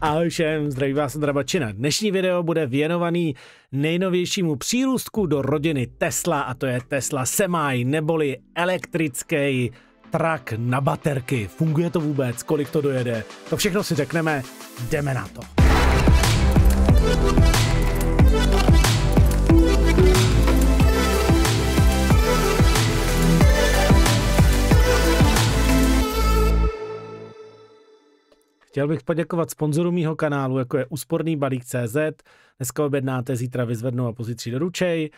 Ahoj všem, zdraví vás Ondra Bačina. Dnešní video bude věnovaný nejnovějšímu přírůstku do rodiny Tesla a to je Tesla Semi, neboli elektrický trak na baterky. Funguje to vůbec? Kolik to dojede? To všechno si řekneme, jdeme na to. Chtěl bych poděkovat sponzorům mýho kanálu, jako je úsporný balík CZ, dneska objednáte, zítra vyzvednou a pozítří doručej,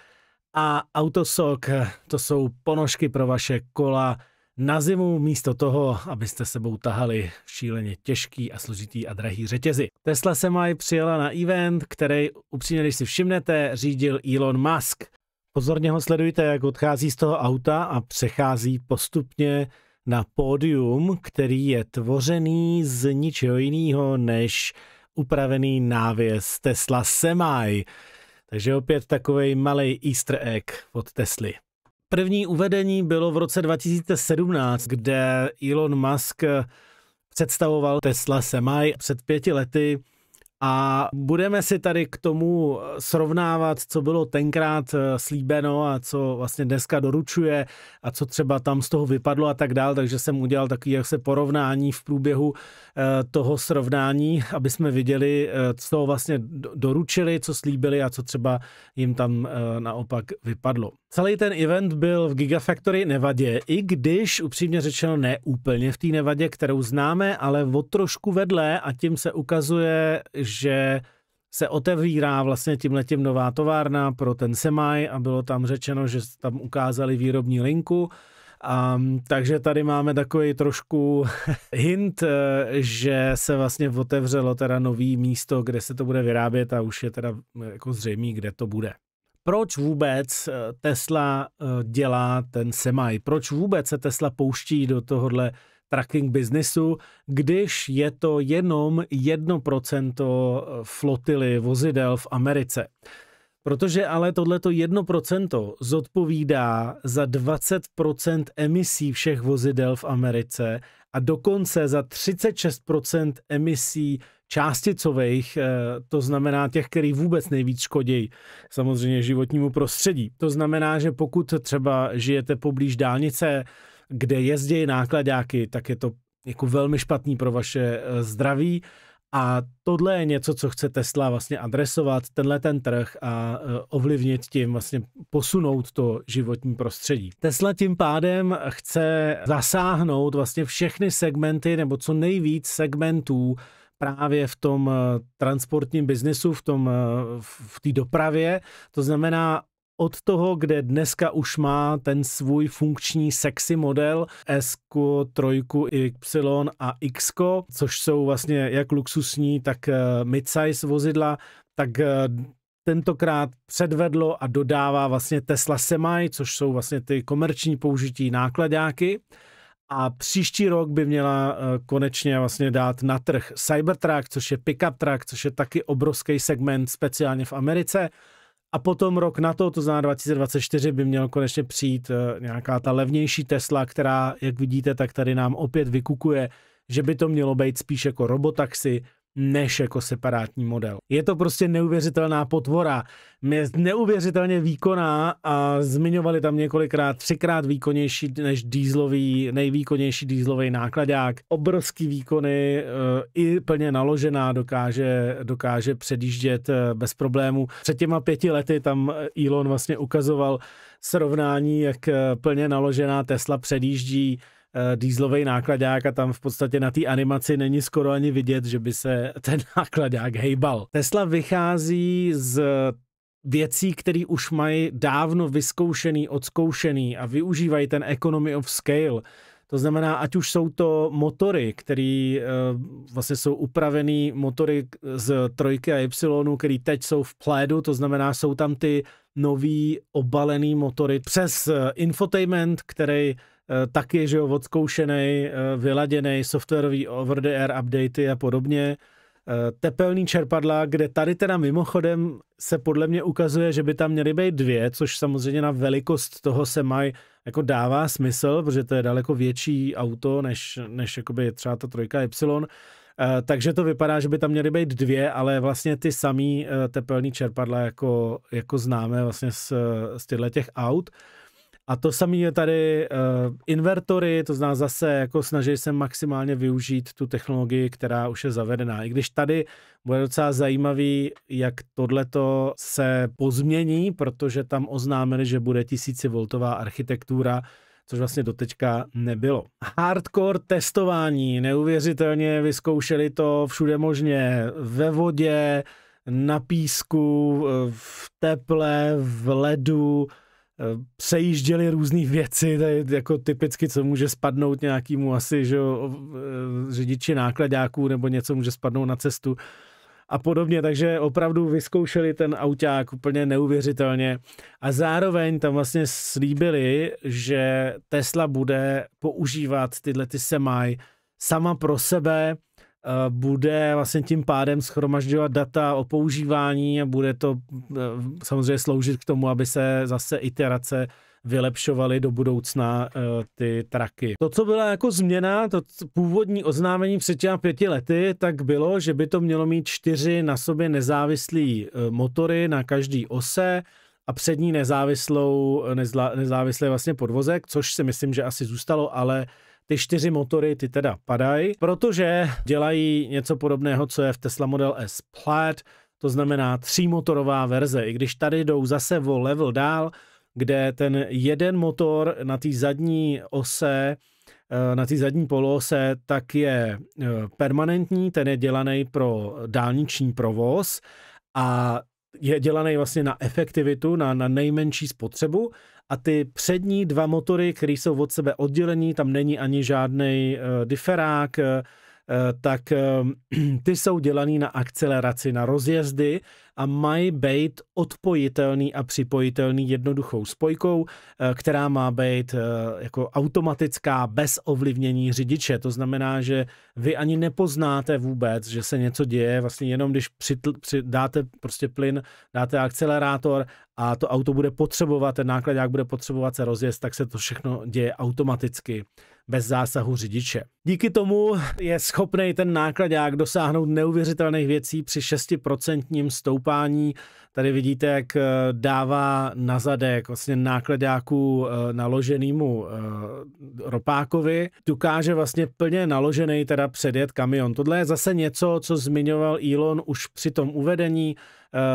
a Autosok, to jsou ponožky pro vaše kola na zimu místo toho, abyste sebou tahali šíleně těžký a složitý a drahý řetězy. Tesla se mají přijela na event, který upřímně, když si všimnete, řídil Elon Musk. Pozorně ho sledujte, jak odchází z toho auta a přechází postupně na pódium, který je tvořený z ničeho jiného než upravený návěs Tesla Semi, Takže opět takový malý easter egg od Tesly. První uvedení bylo v roce 2017, kde Elon Musk představoval Tesla Semi před pěti lety a budeme si tady k tomu eh, srovnávat, co bylo tenkrát eh, slíbeno a co vlastně dneska doručuje a co třeba tam z toho vypadlo a tak dál. Takže jsem udělal takový jak se porovnání v průběhu eh, toho srovnání, aby jsme viděli, co vlastně doručili, co slíbili a co třeba jim tam naopak vypadlo. Celý ten event byl v Gigafactory Nevadě, i když upřímně řečeno ne úplně v té Nevadě, kterou známe, ale o trošku vedle a tím se ukazuje, že se otevírá vlastně tímhletím nová továrna pro ten semaj a bylo tam řečeno, že tam ukázali výrobní linku. A, mm, takže tady máme takový trošku hint, eh, že se vlastně otevřelo teda nový místo, kde se to bude vyrábět a už je teda mm, jako zřejmý, kde to bude. Proč vůbec eh, Tesla eh, dělá ten semaj? Proč vůbec se Tesla pouští do tohohle Tracking biznesu, když je to jenom 1% eh, flotily vozidel v Americe. Protože ale tohleto 1% zodpovídá za 20% emisí všech vozidel v Americe a dokonce za 36% emisí částicových, eh, to znamená těch, který vůbec nejvíc škodí, samozřejmě životnímu prostředí. To znamená, že pokud třeba žijete poblíž dálnice, kde jezdí nákladáky, tak je to jako velmi špatný pro vaše eh, zdraví. A tohle je něco, co chce Tesla vlastně adresovat, tenhle ten trh a eh, ovlivnit tím, vlastně posunout to životní prostředí. Tesla tím pádem chce zasáhnout vlastně všechny segmenty nebo co nejvíc segmentů právě v tom eh, transportním biznesu, v té v dopravě. To znamená od toho, kde dneska už má ten svůj funkční sexy model S, 3, Y a X, což jsou vlastně jak luxusní, tak eh, midsize vozidla, tak eh, tentokrát předvedlo a dodává vlastně Tesla Semi, což jsou vlastně ty komerční použití nákladáky. A příští rok by měla eh, konečně vlastně dát na trh Cybertruck, což je pickup truck, což je taky obrovský segment, speciálně v Americe a potom rok na to, to znamená 2024, by měl konečně přijít eh, nějaká ta levnější Tesla, která, jak vidíte, tak tady nám opět vykukuje, že by to mělo být spíš jako robotaxi, než jako separátní model. Je to prostě neuvěřitelná potvora. Je neuvěřitelně výkonná a zmiňovali tam několikrát třikrát výkonnější než dýzlový, nejvýkonnější dýzlový nákladák. Obrovský výkony, eh, i plně naložená, dokáže, dokáže předjíždět eh, bez problémů. Před těma pěti lety tam eh, Elon vlastně ukazoval srovnání, jak plně naložená Tesla předjíždí Eh, dýzlový nákladák a tam v podstatě na té animaci není skoro ani vidět, že by se ten nákladák hejbal. Tesla vychází z věcí, které už mají dávno vyzkoušený, odzkoušený a využívají ten economy of scale. To znamená, ať už jsou to motory, které eh, vlastně jsou upravený motory z trojky a y, které teď jsou v plédu, to znamená, jsou tam ty nový obalený motory přes eh, infotainment, který Eh, taky, že jo, odzkoušený, eh, vyladěný, softwarový over the air updaty a podobně. Eh, tepelný čerpadla, kde tady teda mimochodem se podle mě ukazuje, že by tam měly být dvě, což samozřejmě na velikost toho se mají jako dává smysl, protože to je daleko větší auto než, než jakoby třeba ta trojka Y, takže to vypadá, že by tam měly být dvě, ale vlastně ty samý tepelný čerpadla jako, jako známe vlastně z, z těchto těch aut. A to samé je tady uh, invertory, to zná zase, jako snaží se maximálně využít tu technologii, která už je zavedená. I když tady bude docela zajímavý, jak tohleto se pozmění, protože tam oznámili, že bude 1000 architektura, což vlastně doteďka nebylo. Hardcore testování, neuvěřitelně vyzkoušeli to všude možně, ve vodě, na písku, eh, v teple, v ledu, Eh, přejížděli různé věci, tady jako typicky, co může spadnout nějakému asi, že jo, eh, řidiči nákladňáků nebo něco může spadnout na cestu a podobně, takže opravdu vyzkoušeli ten auták úplně neuvěřitelně a zároveň tam vlastně slíbili, že Tesla bude používat tyhle ty semaj sama pro sebe, Eh, bude vlastně tím pádem schromažďovat data o používání a bude to eh, samozřejmě sloužit k tomu, aby se zase iterace vylepšovaly do budoucna eh, ty traky. To, co byla jako změna, to původní oznámení před těmi pěti lety, tak bylo, že by to mělo mít čtyři na sobě nezávislý motory na každý ose, a přední nezávislou, nezla, nezávislý vlastně podvozek, což si myslím, že asi zůstalo, ale ty čtyři motory, ty teda padají, protože dělají něco podobného, co je v Tesla Model S Plaid, to znamená třímotorová verze. I když tady jdou zase o level dál, kde ten jeden motor na té zadní ose eh, na té zadní poloose, tak je eh, permanentní, ten je dělaný pro dálniční provoz a je dělaný vlastně na efektivitu, na, na nejmenší spotřebu a ty přední dva motory, které jsou od sebe oddělení, tam není ani žádný uh, eh, diferák, uh, tak uh, ty jsou dělaný na akceleraci, na rozjezdy, a mají být odpojitelný a připojitelný jednoduchou spojkou, eh, která má být eh, jako automatická bez ovlivnění řidiče. To znamená, že vy ani nepoznáte vůbec, že se něco děje, vlastně jenom když přitl, při, dáte prostě plyn, dáte akcelerátor a to auto bude potřebovat, ten náklad, jak bude potřebovat se rozjezd, tak se to všechno děje automaticky bez zásahu řidiče. Díky tomu je schopný ten nákladák dosáhnout neuvěřitelných věcí při 6% stoupání stoupání Tady vidíte, jak eh, dává na zadek vlastně nákladáku eh, naloženému eh, ropákovi. Dokáže vlastně plně naložený teda předjet kamion. Tohle je zase něco, co zmiňoval Elon už při tom uvedení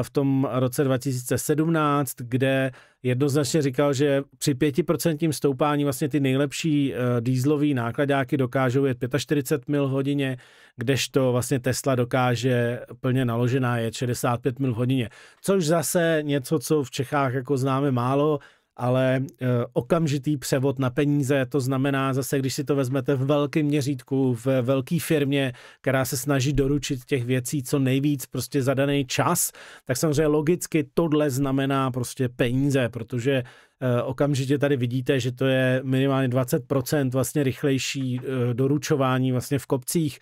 v tom roce 2017, kde jednoznačně říkal, že při 5% stoupání vlastně ty nejlepší dýzlový nákladáky dokážou jet 45 mil hodině, kdežto vlastně Tesla dokáže plně naložená je 65 mil hodině, což zase něco, co v Čechách jako známe málo, ale eh, okamžitý převod na peníze, to znamená zase, když si to vezmete v velkém měřítku, v velké firmě, která se snaží doručit těch věcí co nejvíc prostě za daný čas, tak samozřejmě logicky tohle znamená prostě peníze, protože eh, okamžitě tady vidíte, že to je minimálně 20% vlastně rychlejší eh, doručování vlastně v kopcích.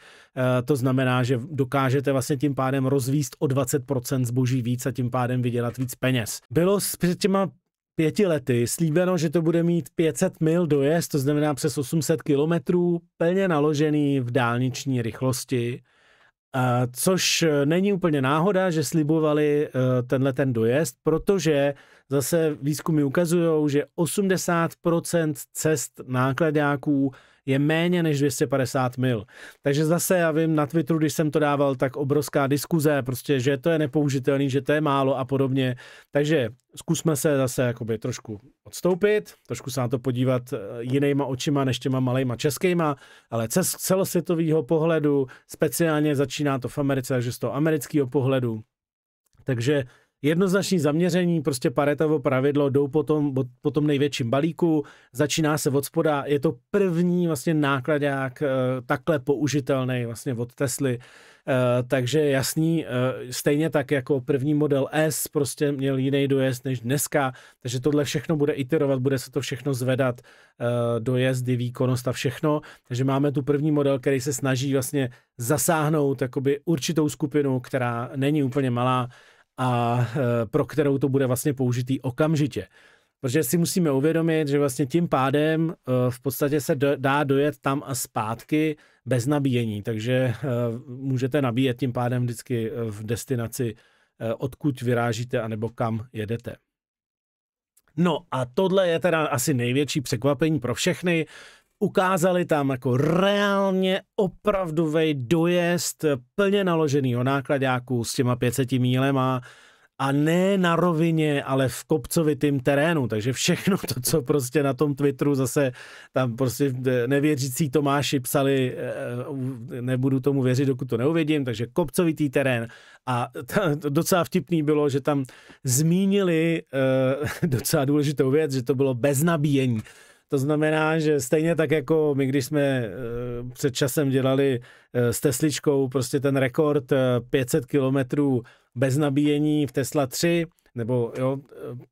To znamená, že dokážete vlastně tím pádem rozvíst o 20% zboží víc a tím pádem vydělat víc peněz. Bylo před těma pěti lety slíbeno, že to bude mít 500 mil dojezd, to znamená přes 800 kilometrů, plně naložený v dálniční rychlosti. Což e, není úplně náhoda, že slibovali e, tenhle ten dojezd, protože zase výzkumy ukazují, že 80% cest nákladáků je méně než 250 mil. Takže zase já vím, na Twitteru, když jsem to dával, tak obrovská diskuze, prostě, že to je nepoužitelný, že to je málo a podobně. Takže zkusme se zase jakoby trošku odstoupit, trošku se na to podívat eh, jinýma očima než těma malejma českýma, ale z celosvětového pohledu, speciálně začíná to v Americe, takže z toho amerického pohledu. Takže jednoznačný zaměření, prostě paretovo pravidlo, jdou potom po tom největším balíku, začíná se od spoda, je to první vlastně nákladák eh, takhle použitelný vlastně od Tesly, eh, takže jasný, eh, stejně tak jako první model S prostě měl jiný dojezd než dneska, takže tohle všechno bude iterovat, bude se to všechno zvedat, dojezdy, výkonnost a všechno, takže máme tu první model, který se snaží vlastně zasáhnout určitou skupinu, která není úplně malá, a e, pro kterou to bude vlastně použitý okamžitě. Protože si musíme uvědomit, že vlastně tím pádem e, v podstatě se dá dojet tam a zpátky bez nabíjení, takže e, můžete nabíjet tím pádem vždycky v destinaci, odkud vyrážíte anebo kam jedete. No a tohle je teda asi největší překvapení pro všechny, ukázali tam jako reálně opravdový dojezd plně naloženýho nákladňáku s těma 500 mílema a ne na rovině, ale v kopcovitém terénu, takže všechno to, co prostě na tom Twitteru zase tam prostě nevěřící Tomáši psali, eh, eh, nebudu tomu věřit, dokud to neuvědím, takže kopcovitý terén a docela vtipný bylo, že tam zmínili eh, docela důležitou věc, že to bylo bez nabíjení, to znamená, že stejně tak jako my, když jsme eh, před časem dělali eh, s Tesličkou prostě ten rekord 500 eh, kilometrů bez nabíjení v Tesla 3, nebo jo,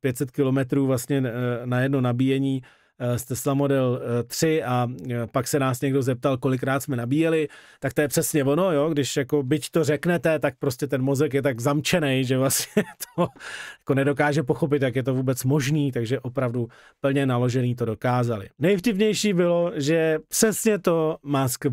500 kilometrů vlastně na jedno nabíjení, Eh, Tesla Model 3 eh, a eh, pak se nás někdo zeptal, kolikrát jsme nabíjeli, tak to je přesně ono, jo, když jako byť to řeknete, tak prostě ten mozek je tak zamčený, že vlastně to jako nedokáže pochopit, jak je to vůbec možný, takže opravdu plně naložený to dokázali. Nejvtipnější bylo, že přesně to Musk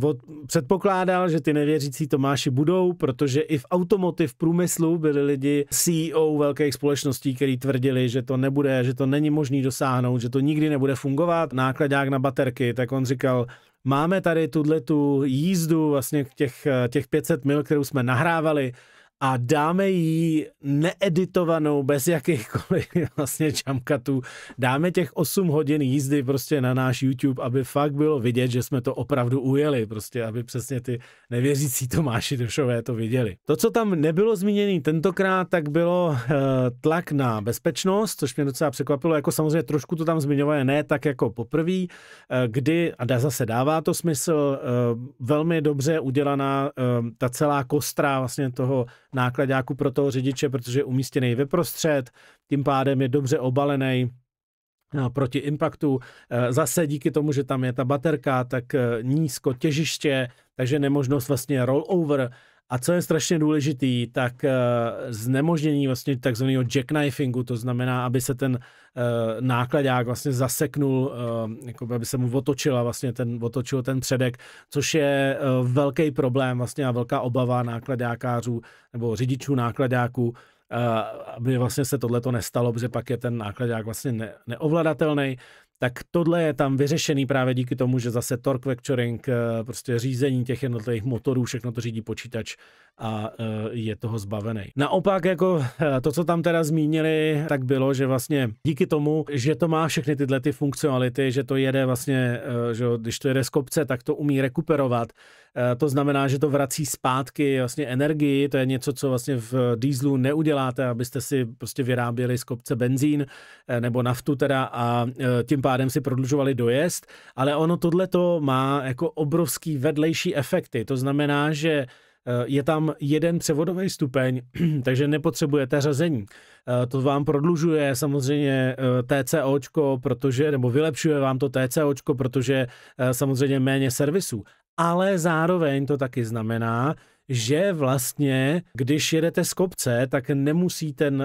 předpokládal, že ty nevěřící Tomáši budou, protože i v automotiv průmyslu byli lidi CEO velkých společností, kteří tvrdili, že to nebude, že to není možný dosáhnout, že to nikdy nebude fungovat fungovat, nákladák na baterky, tak on říkal, máme tady tuhle tu jízdu vlastně těch, těch 500 mil, kterou jsme nahrávali, a dáme jí needitovanou, bez jakýchkoliv vlastně čamkatů, dáme těch 8 hodin jízdy prostě na náš YouTube, aby fakt bylo vidět, že jsme to opravdu ujeli, prostě aby přesně ty nevěřící Tomáši Došové to viděli. To, co tam nebylo zmíněné tentokrát, tak bylo eh, tlak na bezpečnost, což mě docela překvapilo, jako samozřejmě trošku to tam zmiňované, ne tak jako poprvé, eh, kdy, a dá zase dává to smysl, eh, velmi dobře udělaná ta celá kostra vlastně toho nákladáku pro toho řidiče, protože je umístěný ve prostřed, tím pádem je dobře obalený, eh, proti impaktu. Eh, zase díky tomu, že tam je ta baterka, tak eh, nízko těžiště, takže nemožnost vlastně rollover, a co je strašně důležitý, tak eh, znemožnění vlastně takzvaného jackknifingu, to znamená, aby se ten eh, nákladák vlastně zaseknul, jako aby se mu otočila vlastně ten, otočil ten předek, což je velký problém vlastně a velká obava nákladákářů nebo řidičů nákladáků, aby vlastně se tohle to nestalo, protože pak je ten nákladák vlastně ne, neovladatelný tak tohle je tam vyřešený právě díky tomu, že zase torque vectoring, eh, prostě řízení těch jednotlivých motorů, všechno to řídí počítač a eh, je toho zbavený. Naopak, jako eh, to, co tam teda zmínili, tak bylo, že vlastně díky tomu, že to má všechny tyhle ty funkcionality, že to jede vlastně, že když to jede z kopce, tak to umí rekuperovat, Eh, to znamená, že to vrací zpátky vlastně energii, to je něco, co vlastně v dýzlu neuděláte, abyste si prostě vyráběli z kopce benzín eh, nebo naftu teda a eh, tím pádem si prodlužovali dojezd, ale ono tohle to má jako obrovský vedlejší efekty, to znamená, že je tam jeden převodový stupeň, takže nepotřebujete řazení. To vám prodlužuje samozřejmě TCOčko, protože, nebo vylepšuje vám to TCOčko, protože samozřejmě méně servisů ale zároveň to taky znamená, že vlastně, když jedete z kopce, tak nemusí ten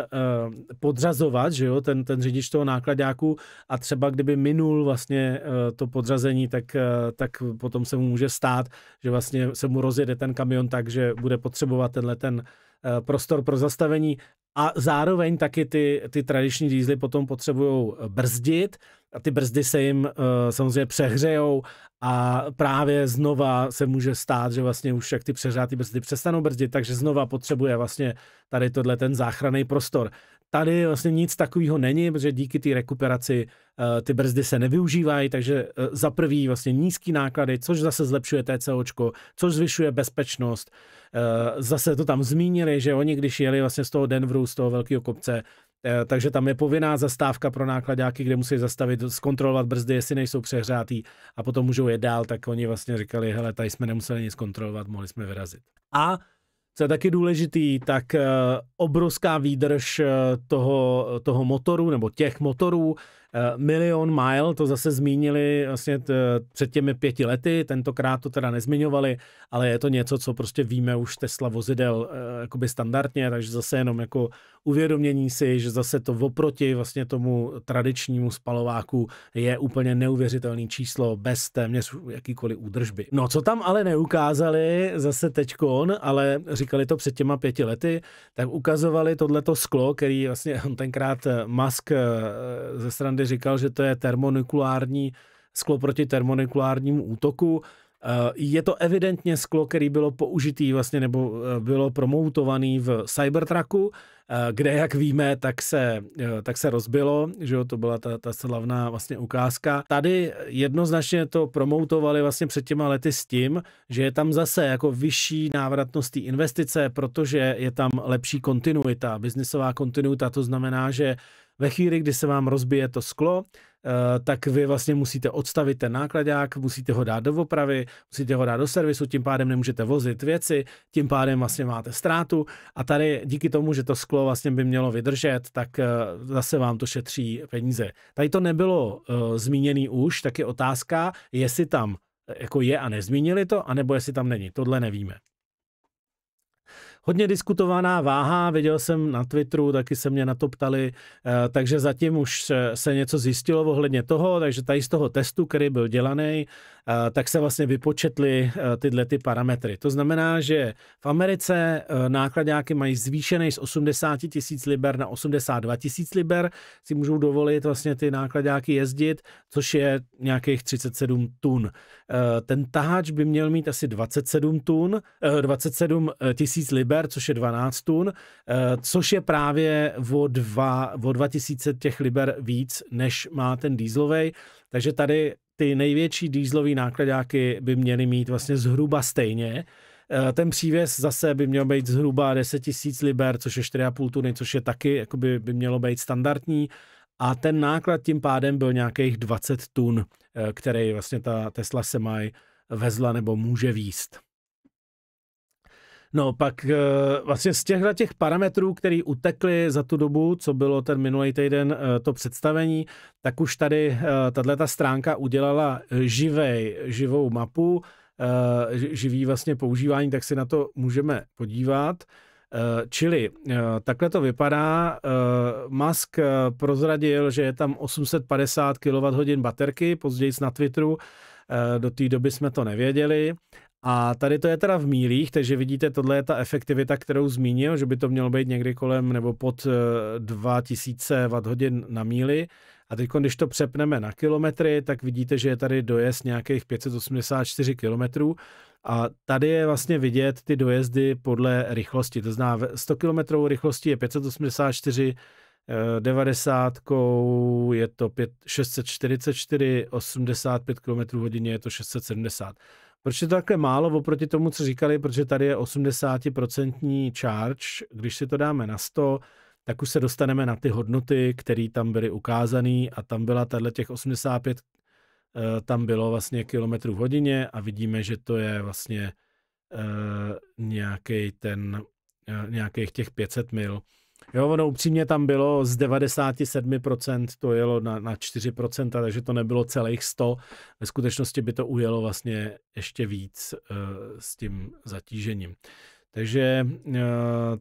uh, podřazovat, že jo, ten, ten řidič toho nákladáku a třeba kdyby minul vlastně uh, to podřazení, tak, uh, tak potom se mu může stát, že vlastně se mu rozjede ten kamion tak, že bude potřebovat tenhle ten uh, prostor pro zastavení a zároveň taky ty, ty tradiční dýzly potom potřebují brzdit, a ty brzdy se jim uh, samozřejmě přehřejou a právě znova se může stát, že vlastně už jak ty přehřátý brzdy přestanou brzdit, takže znova potřebuje vlastně tady tohle ten záchranný prostor. Tady vlastně nic takového není, protože díky té rekuperaci eh, ty brzdy se nevyužívají, takže eh, za prvý vlastně nízký náklady, což zase zlepšuje TCOčko, což zvyšuje bezpečnost. zase to tam zmínili, že oni, když jeli vlastně z toho Denveru, z toho velkého kopce, Eh, takže tam je povinná zastávka pro nákladáky, kde musí zastavit, zkontrolovat brzdy, jestli nejsou přehřátý a potom můžou je dál, tak oni vlastně říkali, hele, tady jsme nemuseli nic kontrolovat, mohli jsme vyrazit. A co je taky důležitý, tak eh, obrovská výdrž eh, toho, toho motoru nebo těch motorů, Eh, milion mile, to zase zmínili vlastně t, eh, před těmi pěti lety, tentokrát to teda nezmiňovali, ale je to něco, co prostě víme už Tesla vozidel eh, jakoby standardně, takže zase jenom jako uvědomění si, že zase to oproti vlastně tomu tradičnímu spalováku je úplně neuvěřitelný číslo bez téměř jakýkoliv údržby. No, co tam ale neukázali zase teďkon, ale říkali to před těma pěti lety, tak ukazovali tohleto sklo, který vlastně tenkrát Musk ze strany tady říkal, že to je termonukulární sklo proti termonukulárnímu útoku. Eh, je to evidentně sklo, který bylo použitý vlastně nebo eh, bylo promoutovaný v Cybertrucku, eh, kde, jak víme, tak se, tak se rozbilo, že jo, to byla ta, ta slavná vlastně ukázka. Tady jednoznačně to promoutovali vlastně před těma lety s tím, že je tam zase jako vyšší návratnost té investice, protože je tam lepší kontinuita, biznisová kontinuita, to znamená, že ve chvíli, kdy se vám rozbije to sklo, eh, tak vy vlastně musíte odstavit ten nákladák, musíte ho dát do opravy, musíte ho dát do servisu, tím pádem nemůžete vozit věci, tím pádem vlastně máte ztrátu a tady díky tomu, že to sklo vlastně by mělo vydržet, tak eh, zase vám to šetří peníze. Tady to nebylo eh, zmíněný už, tak je otázka, jestli tam jako je a nezmínili to, anebo jestli tam není. Tohle nevíme hodně diskutovaná váha, viděl jsem na Twitteru, taky se mě na to ptali, eh, takže zatím už se něco zjistilo ohledně toho, takže tady z toho testu, který byl dělaný, eh, tak se vlastně vypočetly eh, tyhle ty parametry. To znamená, že v Americe nákladňáky mají zvýšený z 80 tisíc liber na 82 tisíc liber, si můžou dovolit vlastně ty nákladňáky jezdit, což je nějakých 37 tun. Ten taháč by měl mít asi 27 tun, 27 tisíc liber, liber, což je 12 tun, eh, což je právě o, dva, o 2000 těch liber víc, než má ten dýzlovej. Takže tady ty největší dýzlový nákladáky by měly mít vlastně zhruba stejně. Eh, ten přívěs zase by měl být zhruba 10 000 liber, což je 4,5 tuny, což je taky, jakoby by mělo být standardní. A ten náklad tím pádem byl nějakých 20 tun, eh, který vlastně ta Tesla se mají vezla nebo může výst. No pak eh, vlastně z těchto těch parametrů, které utekly za tu dobu, co bylo ten minulý týden eh, to představení, tak už tady eh, tahle stránka udělala živej, živou mapu, živý vlastně používání, tak si na to můžeme podívat. Čili takhle to vypadá. Musk prozradil, že je tam 850 kWh baterky, později na Twitteru. Do té doby jsme to nevěděli. A tady to je teda v mílích, takže vidíte, tohle je ta efektivita, kterou zmínil, že by to mělo být někdy kolem nebo pod 2000 Wh eh, na míli. A teď, když to přepneme na kilometry, tak vidíte, že je tady dojezd nějakých 584 km. A tady je vlastně vidět ty dojezdy podle rychlosti. To znamená, 100 km rychlosti je 584, 90 eh, je to 5, 644, 85 km hodině je to 670. Proč je to takhle málo oproti tomu, co říkali, protože tady je 80% charge, když si to dáme na 100, tak už se dostaneme na ty hodnoty, které tam byly ukázané a tam byla tahle těch 85, eh, tam bylo vlastně kilometrů v hodině a vidíme, že to je vlastně eh, nějaký ten, eh, nějakých těch 500 mil. Jo, ono upřímně tam bylo z 97% to jelo na, na 4%, takže to nebylo celých 100. Ve skutečnosti by to ujelo vlastně ještě víc uh, s tím zatížením. Takže uh,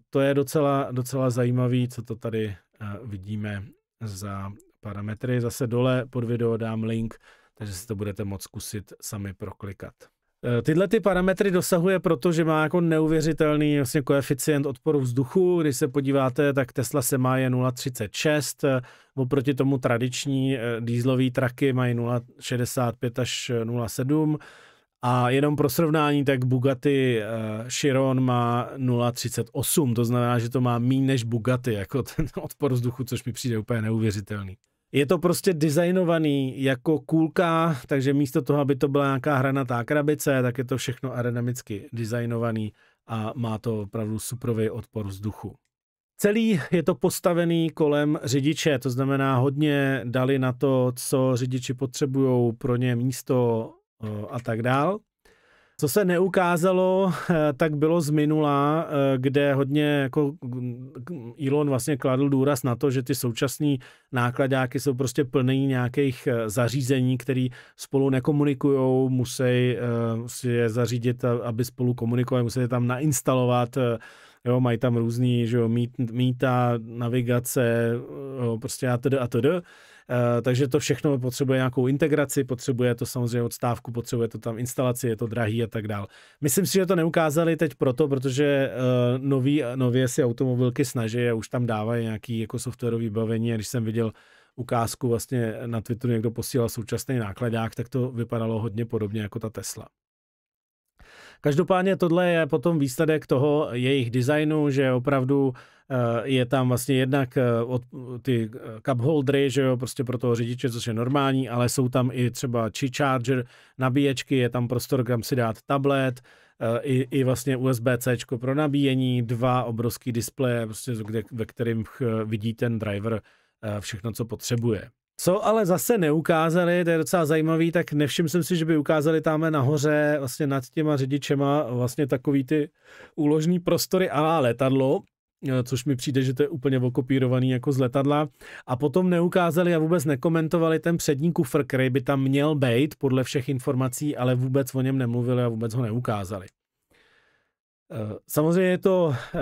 to je docela, docela zajímavé, co to tady uh, vidíme za parametry. Zase dole pod video dám link, takže si to budete moct zkusit sami proklikat. Eh, tyhle ty parametry dosahuje proto, že má jako neuvěřitelný vlastně koeficient odporu vzduchu. Když se podíváte, tak Tesla se má je 0,36, eh, oproti tomu tradiční eh, dýzlový traky mají 0,65 až 0,7. A jenom pro srovnání, tak Bugatti Chiron má 0,38, to znamená, že to má méně než Bugatti, jako ten odpor vzduchu, což mi přijde úplně neuvěřitelný. Je to prostě designovaný jako kůlka, takže místo toho, aby to byla nějaká hranatá krabice, tak je to všechno aerodynamicky designovaný a má to opravdu suprový odpor vzduchu. Celý je to postavený kolem řidiče, to znamená hodně dali na to, co řidiči potřebují pro ně místo eh, a tak dál. Co se neukázalo, eh, tak bylo z minula, eh, kde hodně jako mm, Elon vlastně kladl důraz na to, že ty současní nákladáky jsou prostě plný nějakých eh, zařízení, které spolu nekomunikují, musí si je zařídit, aby spolu komunikovali, musí je tam nainstalovat, jo, mají tam různý, že jo, mít, navigace, jo, prostě a td. a td. Eh, takže to všechno potřebuje nějakou integraci, potřebuje to samozřejmě odstávku, potřebuje to tam instalaci, je to drahý a tak dál. Myslím si, že to neukázali teď proto, protože eh, nový, nově si automobilky snaží a už tam dávají nějaký jako softwarový bavení. a když jsem viděl ukázku vlastně na Twitteru někdo posílal současný nákladák, tak to vypadalo hodně podobně jako ta Tesla. Každopádně tohle je potom výsledek toho jejich designu, že opravdu Eh, je tam vlastně jednak eh, od, ty eh, cup holdery, že jo, prostě pro toho řidiče, což je normální, ale jsou tam i třeba či charger, nabíječky, je tam prostor, kam si dát tablet, i, i vlastně USB-C pro nabíjení, dva obrovský displeje, prostě kde, ve kterým vidí ten driver všechno, co potřebuje. Co ale zase neukázali, to je docela zajímavý, tak nevšiml jsem si, že by ukázali tamhle nahoře vlastně nad těma řidičema vlastně takový ty úložní prostory a letadlo, Eh, což mi přijde, že to je úplně okopírovaný jako z letadla. A potom neukázali a vůbec nekomentovali ten přední kufr, který by tam měl být podle všech informací, ale vůbec o něm nemluvili a vůbec ho neukázali. Eh, samozřejmě je to, eh,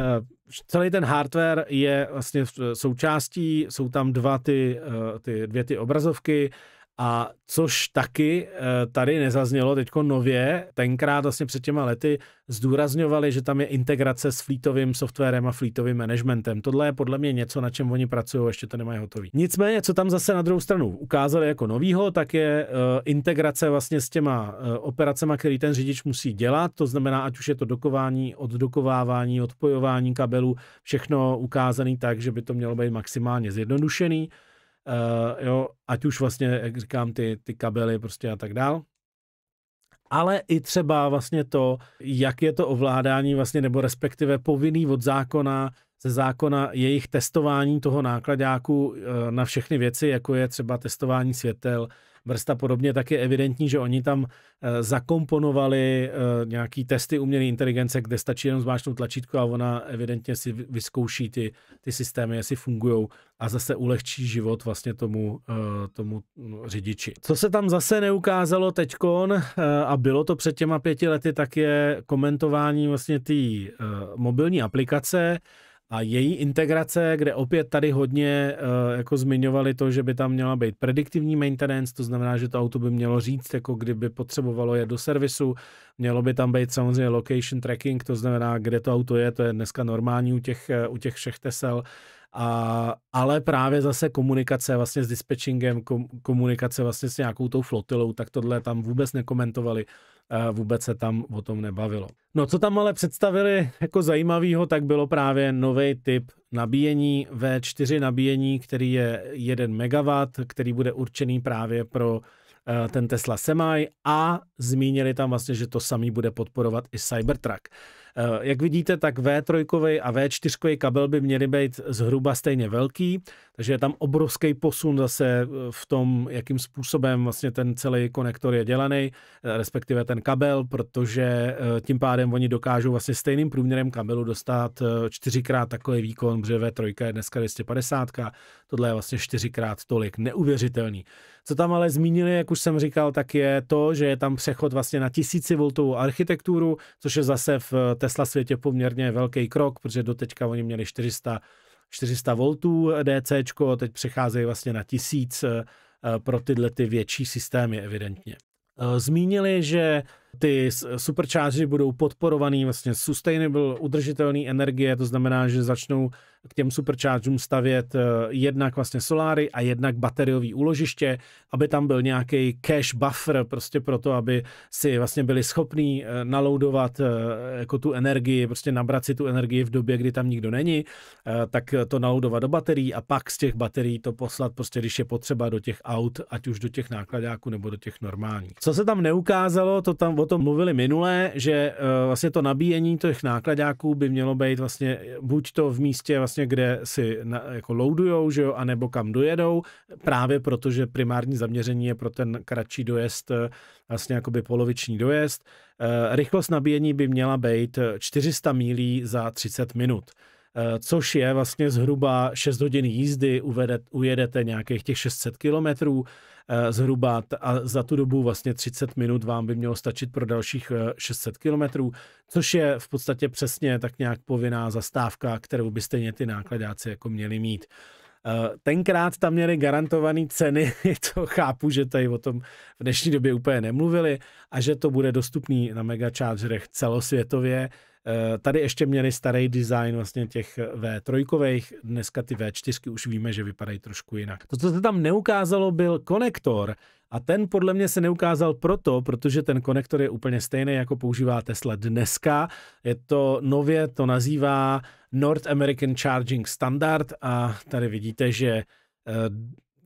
celý ten hardware je vlastně součástí, jsou tam dva ty, ty dvě ty obrazovky, a což taky eh, tady nezaznělo teďko nově, tenkrát vlastně před těma lety zdůrazňovali, že tam je integrace s flítovým softwarem a flítovým managementem. Tohle je podle mě něco, na čem oni pracují, ještě to nemají hotový. Nicméně, co tam zase na druhou stranu ukázali jako novýho, tak je eh, integrace vlastně s těma eh, operacemi, který ten řidič musí dělat, to znamená, ať už je to dokování, oddokovávání, odpojování kabelů, všechno ukázané, tak, že by to mělo být maximálně zjednodušený uh, jo, ať už vlastně, jak říkám, ty, ty kabely prostě a tak dál. Ale i třeba vlastně to, jak je to ovládání vlastně, nebo respektive povinný od zákona, ze zákona jejich testování toho nákladáku eh, na všechny věci, jako je třeba testování světel, vrsta podobně, tak je evidentní, že oni tam eh, zakomponovali eh, nějaký testy umělé inteligence, kde stačí jenom zmáčknout tlačítko a ona evidentně si vyzkouší ty, ty systémy, jestli fungují a zase ulehčí život vlastně tomu, eh, tomu mm, řidiči. Co se tam zase neukázalo teďkon a bylo to před těma pěti lety, tak je komentování vlastně té mobilní aplikace, a její integrace, kde opět tady hodně uh, jako zmiňovali to, že by tam měla být prediktivní maintenance, to znamená, že to auto by mělo říct, jako kdyby potřebovalo je do servisu, mělo by tam být samozřejmě location tracking, to znamená, kde to auto je, to je dneska normální u těch, eh, u těch všech tesel, a, ale právě zase komunikace vlastně s dispečingem, komunikace vlastně s nějakou tou flotilou, tak tohle tam vůbec nekomentovali vůbec se tam o tom nebavilo. No co tam ale představili jako zajímavého, tak bylo právě nový typ nabíjení V4 nabíjení, který je 1 MW, který bude určený právě pro eh, ten Tesla Semi a zmínili tam vlastně, že to samý bude podporovat i Cybertruck. Eh, jak vidíte, tak V3 a V4 kabel by měly být zhruba stejně velký. Takže je tam obrovský posun zase eh, v tom, jakým způsobem vlastně ten celý konektor je dělaný, eh, respektive ten kabel, protože eh, tím pádem oni dokážou vlastně stejným průměrem kabelu dostat čtyřikrát takový výkon, protože V3 je dneska 250, tohle je vlastně čtyřikrát tolik, neuvěřitelný. Co tam ale zmínili, jak už jsem říkal, tak je to, že je tam přechod vlastně na tisíci voltovou architekturu, což je zase v Tesla světě poměrně velký krok, protože doteďka oni měli 400 400 V DC, teď přecházejí vlastně na 1000 eh, eh, pro tyhle ty větší systémy evidentně. Eh, zmínili, že ty superchargery budou podporovaný vlastně sustainable, udržitelný energie, to znamená, že začnou k těm superchargerům stavět eh, jednak vlastně soláry a jednak bateriový úložiště, aby tam byl nějaký cash buffer prostě proto, aby si vlastně byli schopní eh, naloudovat eh, jako tu energii, prostě nabrat si tu energii v době, kdy tam nikdo není, tak to naloudovat do baterií a pak z těch baterií to poslat prostě, když je potřeba do těch aut, ať už do těch nákladáků nebo do těch normálních. Co se tam neukázalo, to tam o tom mluvili minule, že vlastně to nabíjení těch nákladáků by mělo být vlastně buď to v místě vlastně vlastně, kde si na, jako loadujou, že jo, anebo kam dojedou, právě protože primární zaměření je pro ten kratší dojezd, eh, vlastně jakoby poloviční dojezd. Eh, rychlost nabíjení by měla být 400 eh, mílí za 30 minut což je vlastně zhruba 6 hodin jízdy, Uvedete ujedete nějakých těch 600 kilometrů Eh, zhruba a za tu dobu vlastně 30 minut vám by mělo stačit pro dalších 600 eh, kilometrů, což je v podstatě přesně tak nějak povinná zastávka, kterou by stejně ty nákladáci jako měli mít. Eh, tenkrát tam měli garantované ceny, to chápu, že tady o tom v dnešní době úplně nemluvili a že to bude dostupný na megachargerech celosvětově, Eh, tady ještě měli starý design vlastně těch eh, V3, dneska ty V4 už víme, že vypadají trošku jinak. To, co se tam neukázalo, byl konektor a ten podle mě se neukázal proto, protože ten konektor je úplně stejný, jako používá Tesla dneska. Je to nově, to nazývá North American Charging Standard a tady vidíte, že eh,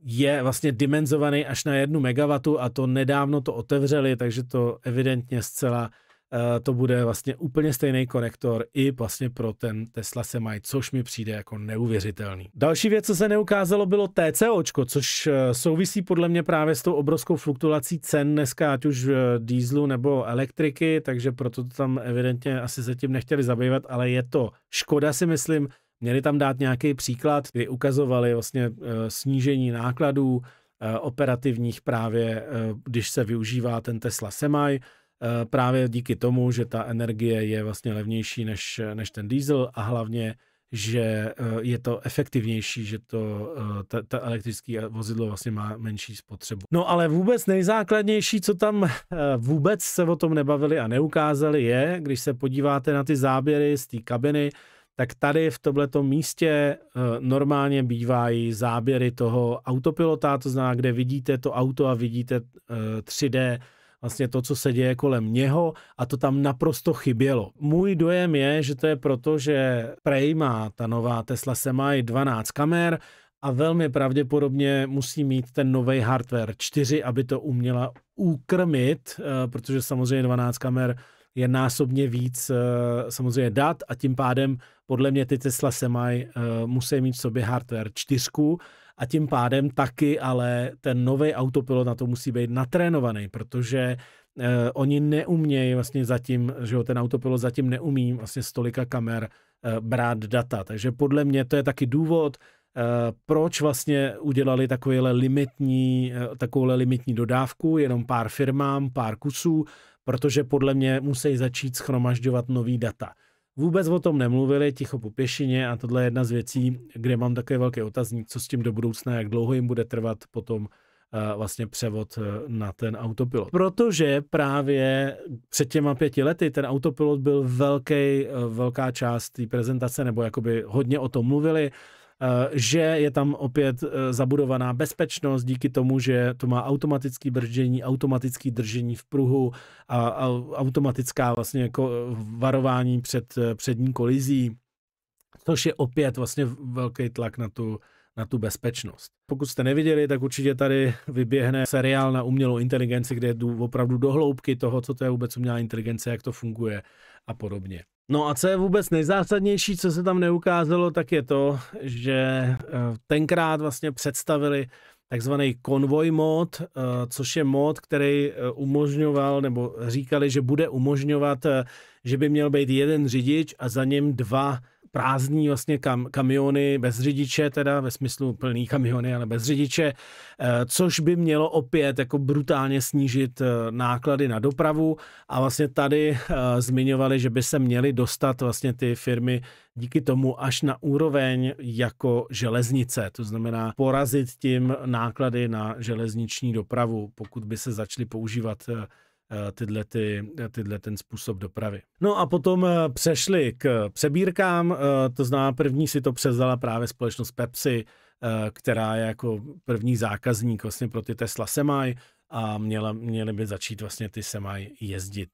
je vlastně dimenzovaný až na jednu megawatu a to nedávno to otevřeli, takže to evidentně zcela Eh, to bude vlastně úplně stejný konektor i vlastně pro ten Tesla Semi, což mi přijde jako neuvěřitelný. Další věc, co se neukázalo, bylo TCOčko, což eh, souvisí podle mě právě s tou obrovskou fluktuací cen dneska, ať už eh, dýzlu nebo elektriky, takže proto to tam evidentně asi se tím nechtěli zabývat, ale je to škoda si myslím, měli tam dát nějaký příklad, kdy ukazovali vlastně snížení nákladů operativních právě, když se využívá ten Tesla Semi, Eh, právě díky tomu, že ta energie je vlastně levnější než, než ten diesel a hlavně, že eh, je to efektivnější, že to eh, ta, ta elektrické vozidlo vlastně má menší spotřebu. No ale vůbec nejzákladnější, co tam vůbec se o tom nebavili a neukázali je, když se podíváte na ty záběry z té kabiny, tak tady v tomto místě normálně bývají záběry toho autopilota, to znamená, kde vidíte to auto a vidíte 3D vlastně to, co se děje kolem něho a to tam naprosto chybělo. Můj dojem je, že to je proto, že Prej má ta nová Tesla Semi 12 kamer, a velmi pravděpodobně musí mít ten nový hardware 4, aby to uměla ukrmit, eh, protože samozřejmě 12 kamer je násobně víc eh, samozřejmě dat a tím pádem podle mě ty Tesla Semi eh, musí mít v sobě hardware 4, a tím pádem taky ale ten nový autopilot na to musí být natrénovaný, protože eh, oni neumějí vlastně zatím, že jo, ten autopilot zatím neumí vlastně z tolika kamer eh, brát data. Takže podle mě to je taky důvod, eh, proč vlastně udělali takovýhle limitní, eh, takovouhle limitní dodávku, jenom pár firmám, pár kusů, protože podle mě musí začít schromažďovat nový data. Vůbec o tom nemluvili, ticho po pěšině a tohle je jedna z věcí, kde mám také velký otazník, co s tím do budoucna, jak dlouho jim bude trvat potom eh, vlastně převod eh, na ten autopilot. Protože právě před těma pěti lety ten autopilot byl velký, eh, velká část té prezentace, nebo jakoby hodně o tom mluvili Eh, že je tam opět eh, zabudovaná bezpečnost díky tomu, že to má automatické brždění, automatické držení v pruhu a, a automatická vlastně jako eh, varování před přední kolizí, což je opět vlastně velký tlak na tu, na tu bezpečnost. Pokud jste neviděli, tak určitě tady vyběhne seriál na umělou inteligenci, kde jdu opravdu do hloubky toho, co to je vůbec umělá inteligence, jak to funguje a podobně. No a co je vůbec nejzásadnější, co se tam neukázalo, tak je to, že eh, tenkrát vlastně představili takzvaný konvoj mod, eh, což je mod, který eh, umožňoval, nebo říkali, že bude umožňovat, že by měl být jeden řidič a za ním dva prázdní vlastně kam, kamiony bez řidiče, teda ve smyslu plný kamiony, ale bez řidiče, eh, což by mělo opět jako brutálně snížit eh, náklady na dopravu a vlastně tady eh, zmiňovali, že by se měly dostat vlastně ty firmy díky tomu až na úroveň jako železnice, to znamená porazit tím náklady na železniční dopravu, pokud by se začaly používat Eh, tyhle, ty, eh, tyhle ten způsob dopravy. No a potom eh, přešli k přebírkám, to znamená první si to převzala právě společnost Pepsi, která je jako první zákazník vlastně pro ty Tesla Semi a měla, měly by začít vlastně ty Semi jezdit.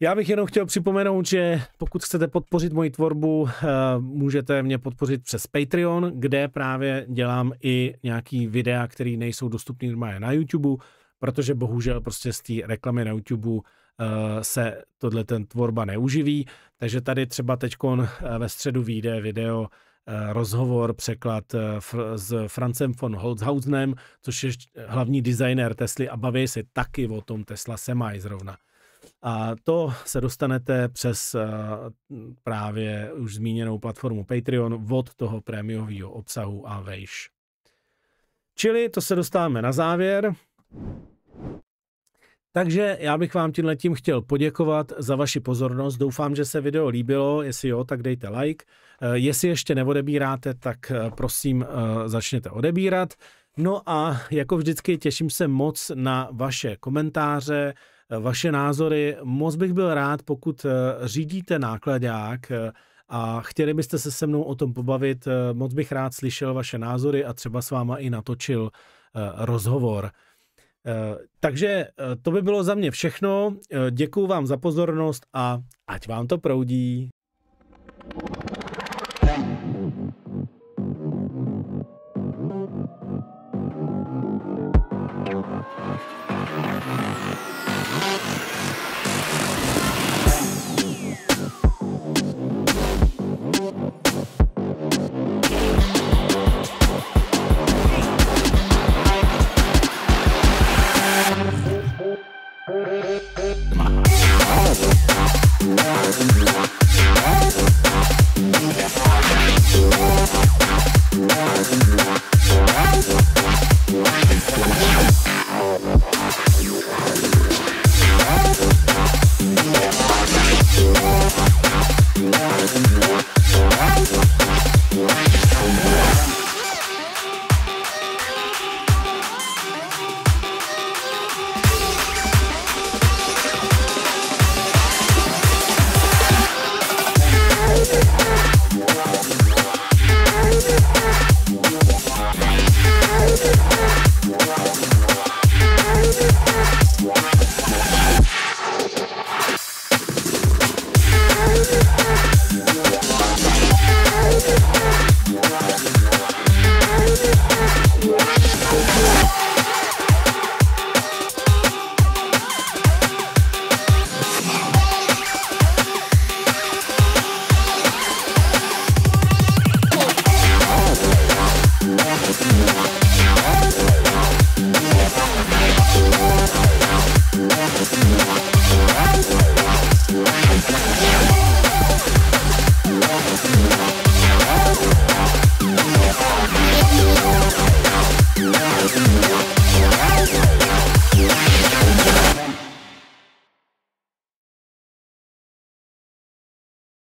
Já bych jenom chtěl připomenout, že pokud chcete podpořit moji tvorbu, můžete mě podpořit přes Patreon, kde právě dělám i nějaký videa, které nejsou dostupné normálně na YouTube, protože bohužel prostě z té reklamy na YouTube uh, se tohle ten tvorba neuživí, takže tady třeba teďkon eh, ve středu vyjde video eh, rozhovor, překlad s Francem von Holzhausenem, což je hlavní designér Tesly a baví se taky o tom Tesla Semi zrovna. A to se dostanete přes právě už zmíněnou platformu Patreon od toho prémiového obsahu a vejš. Čili to se dostáváme na závěr. Takže já bych vám tímhle tím chtěl poděkovat za vaši pozornost. Doufám, že se video líbilo. Jestli jo, tak dejte like. Eh, jestli ještě neodebíráte, tak eh, prosím eh, začněte odebírat. No a jako vždycky těším se moc na vaše komentáře, vaše názory. Moc bych byl rád, pokud řídíte nákladák a chtěli byste se se mnou o tom pobavit, moc bych rád slyšel vaše názory a třeba s váma i natočil rozhovor. Eh, takže eh, to by bylo za mě všechno. Eh, děkuju vám za pozornost a ať vám to proudí.